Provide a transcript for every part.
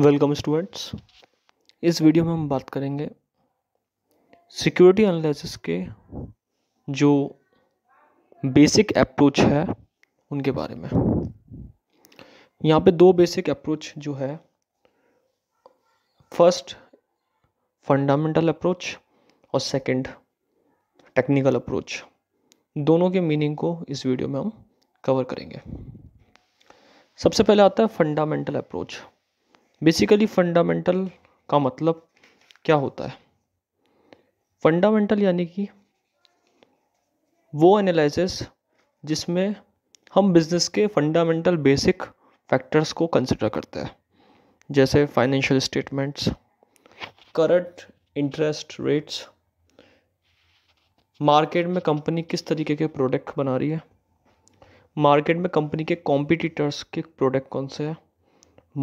Welcome students इस video में हम बात करेंगे सिक्योरिटी एनालिसिस के जो बेसिक अप्रोच है उनके बारे में यहाँ पे दो बेसिक अप्रोच जो है फर्स्ट फंडामेंटल अप्रोच और सेकंड टेक्निकल अप्रोच दोनों के मीनिंग को इस वीडियो में हम कवर करेंगे सबसे पहले आता है फंडामेंटल अप्रोच बेसिकली फंडामेंटल का मतलब क्या होता है फंडामेंटल यानी कि वो एनालिसिस जिसमें हम बिज़नेस के फंडामेंटल बेसिक फैक्टर्स को कंसिडर करते हैं जैसे financial statements current interest rates market में कंपनी किस तरीके के प्रोडक्ट बना रही है मार्केट में कंपनी के कॉम्पिटिटर्स के प्रोडक्ट कौन से हैं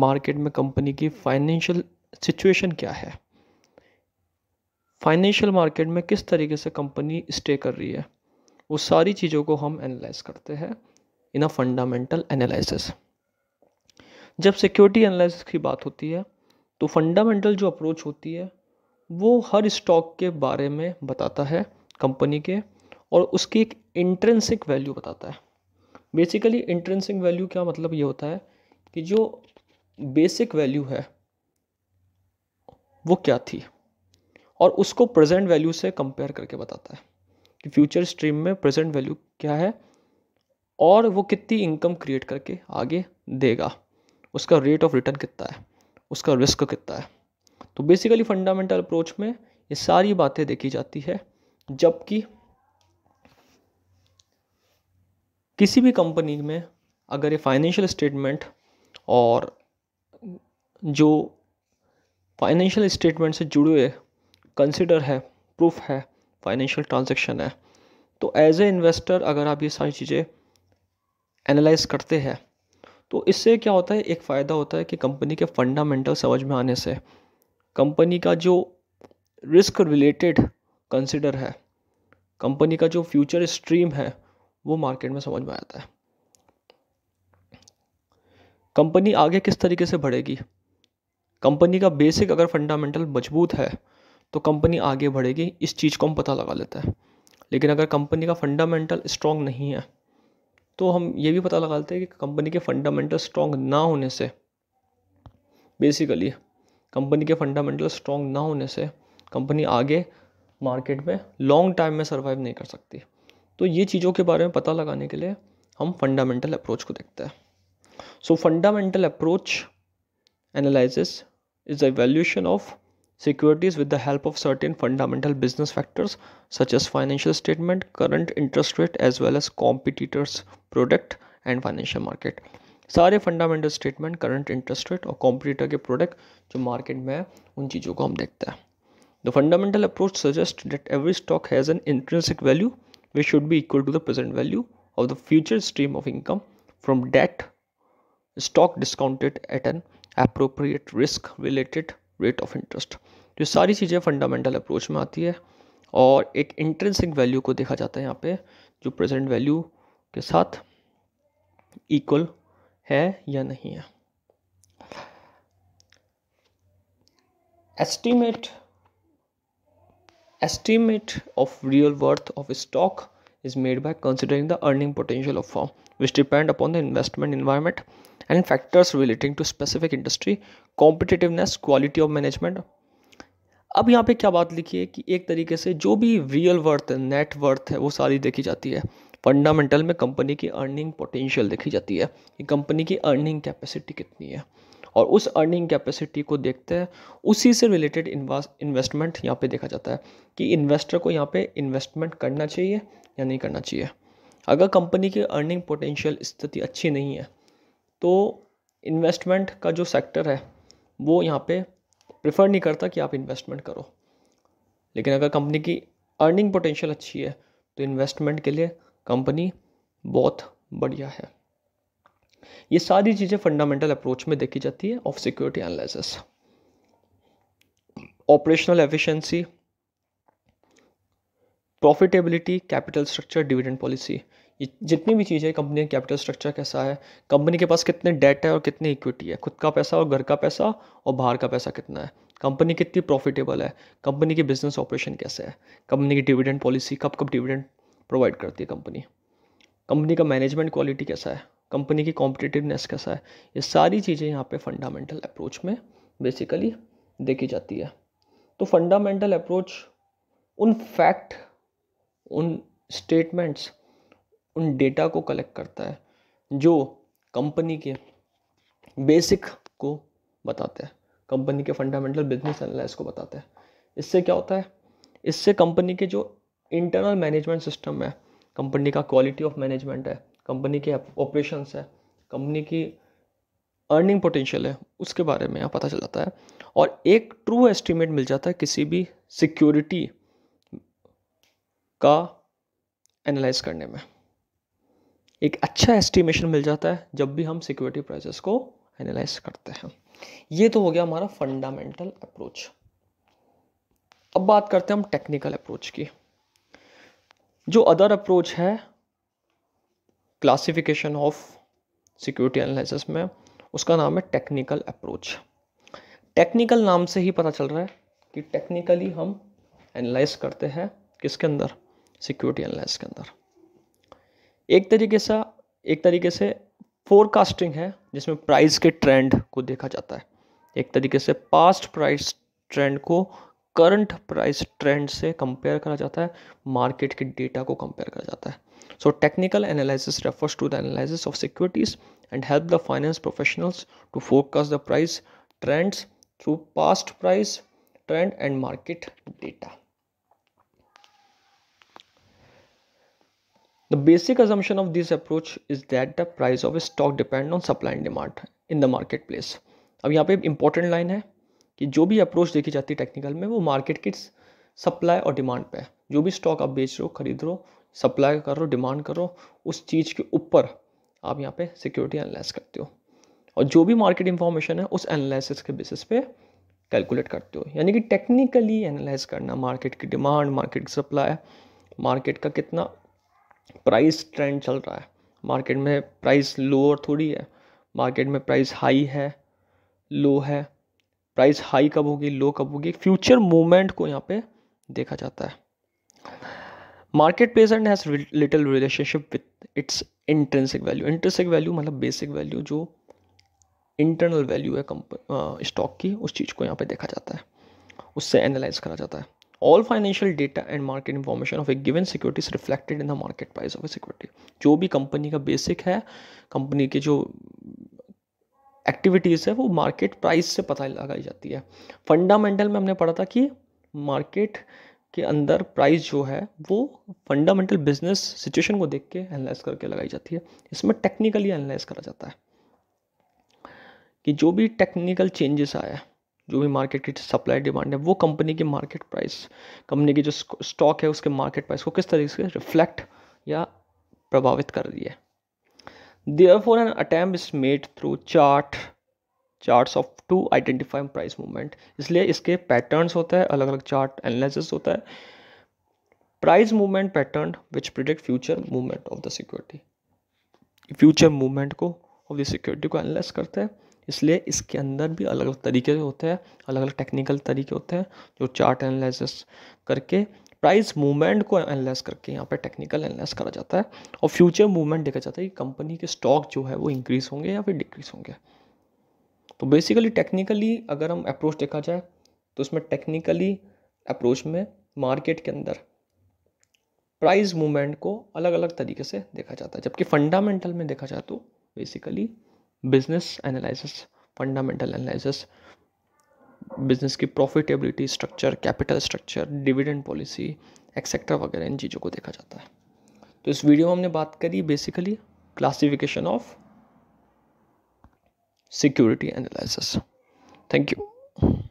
मार्केट में कंपनी की फाइनेंशियल सिचुएशन क्या है फाइनेंशियल मार्केट में किस तरीके से कंपनी स्टे कर रही है वो सारी चीज़ों को हम एनालाइज करते हैं इन अ फंडामेंटल एनालिसिस जब सिक्योरिटी एनालिसिस की बात होती है तो फंडामेंटल जो अप्रोच होती है वो हर स्टॉक के बारे में बताता है कंपनी के और उसकी एक इंट्रेंसिक वैल्यू बताता है बेसिकली इंट्रेंसिक वैल्यू क्या मतलब ये होता है कि जो बेसिक वैल्यू है वो क्या थी और उसको प्रेजेंट वैल्यू से कंपेयर करके बताता है कि फ्यूचर स्ट्रीम में प्रेजेंट वैल्यू क्या है और वो कितनी इनकम क्रिएट करके आगे देगा उसका रेट ऑफ रिटर्न कितना है उसका रिस्क कितना है तो बेसिकली फंडामेंटल अप्रोच में ये सारी बातें देखी जाती है जबकि किसी भी कंपनी में अगर ये फाइनेंशियल स्टेटमेंट और जो फाइनेंशियल स्टेटमेंट से जुड़े हुए कंसिडर है प्रूफ है फाइनेंशियल ट्रांजेक्शन है तो एज ए इन्वेस्टर अगर आप ये सारी चीज़ें एनालाइज करते हैं तो इससे क्या होता है एक फ़ायदा होता है कि कंपनी के फंडामेंटल समझ में आने से कंपनी का जो रिस्क रिलेटेड कंसिडर है कंपनी का जो फ्यूचर स्ट्रीम है वो मार्केट में समझ में आता है कंपनी आगे किस तरीके से बढ़ेगी कंपनी का बेसिक अगर फंडामेंटल मजबूत है तो कंपनी आगे बढ़ेगी इस चीज़ को हम पता लगा लेते हैं लेकिन अगर कंपनी का फंडामेंटल स्ट्रॉन्ग नहीं है तो हम ये भी पता लगा लेते हैं कि कंपनी के फंडामेंटल स्ट्रॉन्ग ना होने से बेसिकली कंपनी के फंडामेंटल स्ट्रॉन्ग ना होने से कंपनी आगे मार्केट में लॉन्ग टाइम में सर्वाइव नहीं कर सकती तो ये चीज़ों के बारे में पता लगाने के लिए हम फंडामेंटल अप्रोच को देखते हैं so fundamental approach analysis is the evaluation of securities with the help of certain fundamental business factors such as financial statement, current interest rate, as well as competitors' product and financial market. सारे fundamental statement current interest rate और competitor के product जो market में है उन चीज़ों को हम देखते हैं the fundamental approach suggest that every stock has an intrinsic value which should be equal to the present value of the future stream of income from that stock discounted at an appropriate risk related rate of interest जो सारी चीज़ें fundamental approach में आती है और एक इंटरेंसिंग value को देखा जाता है यहाँ पे जो प्रेजेंट वैल्यू के साथ इक्वल है या नहीं है estimate estimate of real worth of stock is made by considering the earning potential of firm which depend upon the investment environment and factors relating to specific industry competitiveness quality of management अब यहाँ पे क्या बात लिखी है कि एक तरीके से जो भी रियल वर्थ है नेट वर्थ है वो सारी देखी जाती है फंडामेंटल में कंपनी की अर्निंग पोटेंशियल देखी जाती है कि कंपनी की अर्निंग कैपेसिटी कितनी है और उस अर्निंग कैपेसिटी को देखते हैं उसी से रिलेटेड इन्वेस्टमेंट यहाँ पे देखा जाता है कि इन्वेस्टर को यहाँ पे इन्वेस्टमेंट करना चाहिए या नहीं करना चाहिए अगर कंपनी की अर्निंग पोटेंशियल स्थिति अच्छी नहीं है तो इन्वेस्टमेंट का जो सेक्टर है वो यहाँ पे प्रेफर नहीं करता कि आप इन्वेस्टमेंट करो लेकिन अगर कंपनी की अर्निंग पोटेंशियल अच्छी है तो इन्वेस्टमेंट के लिए कंपनी बहुत बढ़िया है ये सारी चीज़ें फंडामेंटल अप्रोच में देखी जाती है of security analysis operational efficiency profitability capital structure dividend policy जितनी भी चीज़ें कंपनी का कैपिटल स्ट्रक्चर कैसा है कंपनी के पास कितने डेट है और कितनी इक्विटी है खुद का पैसा और घर का पैसा और बाहर का पैसा कितना है कंपनी कितनी प्रॉफिटेबल है कंपनी के बिजनेस ऑपरेशन कैसे है कंपनी की डिविडेंड पॉलिसी कब कब डिविडेंड प्रोवाइड करती है कंपनी कंपनी का मैनेजमेंट क्वालिटी कैसा है कंपनी की कॉम्पिटिटिवनेस कैसा है ये सारी चीज़ें यहाँ पे फंडामेंटल अप्रोच में बेसिकली देखी जाती है तो फंडामेंटल अप्रोच उन फैक्ट उन स्टेटमेंट्स उन डेटा को कलेक्ट करता है जो कंपनी के बेसिक को बताता है कंपनी के फंडामेंटल बिजनेस एनालिस को बताता है इससे क्या होता है इससे कंपनी के जो इंटरनल मैनेजमेंट सिस्टम है कंपनी का क्वालिटी ऑफ मैनेजमेंट है कंपनी के ऑपरेशंस है कंपनी की अर्निंग पोटेंशियल है उसके बारे में यहाँ पता चल जाता है और एक ट्रू एस्टिमेट मिल जाता है किसी भी सिक्योरिटी का एनालाइज करने में एक अच्छा एस्टिमेशन मिल जाता है जब भी हम सिक्योरिटी प्राइसेस को एनालाइज करते हैं ये तो हो गया हमारा फंडामेंटल अप्रोच अब बात करते हैं हम टेक्निकल अप्रोच की जो अदर अप्रोच है क्लासिफिकेशन ऑफ सिक्योरिटी एनालिसिस में उसका नाम है टेक्निकल अप्रोच टेक्निकल नाम से ही पता चल रहा है कि टेक्निकली हम एनालाइज करते हैं किसके अंदर सिक्योरिटी एनालाइज के अंदर एक तरीके से एक तरीके से फोरकास्टिंग है जिसमें प्राइस के ट्रेंड को देखा जाता है एक तरीके से पास्ट प्राइस ट्रेंड को करंट प्राइस ट्रेंड से कंपेयर करा जाता है मार्केट के डेटा को कंपेयर करा जाता है so technical analysis refers to the analysis of securities and help the finance professionals to focus the price trends through past price trend and market data The basic assumption of this approach is that the price of stock depend on supply and demand in the marketplace. अब यहाँ पे important line है कि जो भी approach देखी जाती है टेक्निकल में वो मार्केट की सप्लाई और डिमांड पे है जो भी स्टॉक आप बेच रहे हो खरीद रहे हो सप्लाई कर रहे हो डिमांड कर रहे हो उस चीज़ के ऊपर आप यहाँ पे सिक्योरिटी एनालाइज करते हो और जो भी मार्केट इंफॉर्मेशन है उस एनालिसिस के बेसिस पे कैलकुलेट करते हो यानी कि टेक्निकली एनालाइज करना मार्केट की डिमांड मार्केट की सप्लाई मार्केट का कितना प्राइस ट्रेंड चल रहा है मार्केट में प्राइस लोअर थोड़ी है मार्केट में प्राइस हाई है लो है प्राइस हाई कब होगी लो कब होगी फ्यूचर मूवमेंट को यहाँ पे देखा जाता है market present has little relationship with its intrinsic value intrinsic value मतलब बेसिक वैल्यू जो इंटरनल वैल्यू है कंप स्टॉक की उस चीज़ को यहाँ पे देखा जाता है उससे एनालाइज करा जाता है all financial data and market information of a given security is reflected in the market price of a security जो भी कंपनी का बेसिक है कंपनी के जो एक्टिविटीज़ है वो मार्केट प्राइस से पता लगाई जाती है फंडामेंटल में हमने पढ़ा था कि मार्केट के अंदर प्राइस जो है वो फंडामेंटल बिजनेस सिचुएशन को देख के एनालाइज करके लगाई जाती है इसमें टेक्निकली एनालाइज करा जाता है कि जो भी टेक्निकल चेंजेस आया जो भी मार्केट की सप्लाई डिमांड है वो कंपनी की मार्केट प्राइस कंपनी की जो स्टॉक है उसके मार्केट प्राइस को किस तरीके से रिफ्लेक्ट या प्रभावित कर रही है therefore an attempt is made through chart charts of to identify price movement इसलिए इसके पैटर्न्स होता है अलग अलग चार्ट एनालिसिस होता है price movement pattern which predict future movement of the security future movement को ऑफ द सिक्योरिटी को एनालाइज करते हैं इसलिए इसके अंदर भी अलग अलग तरीके होते हैं अलग अलग टेक्निकल तरीके होते हैं जो चार्ट एनालिसिस करके प्राइस मूवमेंट को एनालाइज करके यहाँ पे टेक्निकल एनालाइज करा जाता है और फ्यूचर मूवमेंट देखा जाता है कि कंपनी के स्टॉक जो है वो इंक्रीज होंगे या फिर डिक्रीज होंगे तो बेसिकली टेक्निकली अगर हम अप्रोच देखा जाए तो इसमें टेक्निकली अप्रोच में मार्केट के अंदर प्राइस मूवमेंट को अलग अलग तरीके से देखा जाता है जबकि फंडामेंटल में देखा जाए तो basically business analysis fundamental analysis business की profitability structure capital structure dividend policy etcetera वगैरह इन चीज़ों को देखा जाता है तो इस वीडियो में हमने बात करी basically classification of security analysis thank you